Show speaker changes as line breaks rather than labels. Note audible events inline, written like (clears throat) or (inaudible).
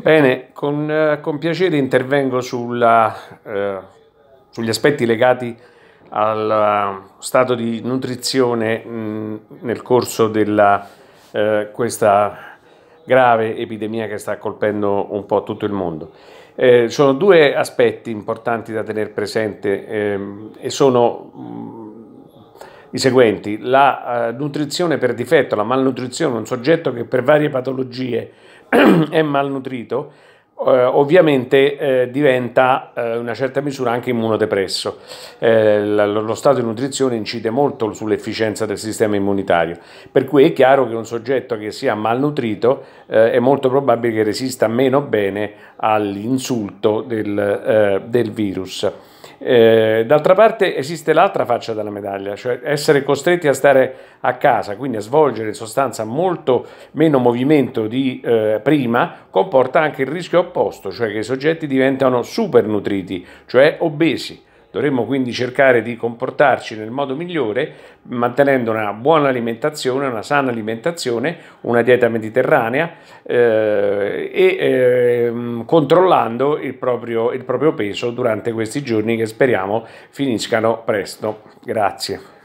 Bene, con, eh, con piacere intervengo sulla, eh, sugli aspetti legati al eh, stato di nutrizione mh, mm, nel corso di eh, questa grave epidemia che sta colpendo un po' tutto il mondo. Eh, sono due aspetti importanti da tenere presente eh, e sono mm, i seguenti. La eh, nutrizione per difetto, la malnutrizione, un soggetto che per varie patologie (clears throat) è malnutrito, eh, ovviamente eh, diventa eh, una certa misura anche immunodepresso. Eh, lo stato di nutrizione incide molto sull'efficienza del sistema immunitario, per cui è chiaro che un soggetto che sia malnutrito eh, è molto probabile che resista meno bene all'insulto del, eh, del virus. Eh, d'altra parte esiste l'altra faccia della medaglia, cioè essere costretti a stare a casa, quindi a svolgere in sostanza molto meno movimento di eh, prima, comporta anche il rischio opposto, cioè che i soggetti diventano supernutriti, cioè obesi. Dovremmo quindi cercare di comportarci nel modo migliore, mantenendo una buona alimentazione, una sana alimentazione, una dieta mediterranea eh, e eh, controllando il proprio, il proprio peso durante questi giorni che speriamo finiscano presto. Grazie.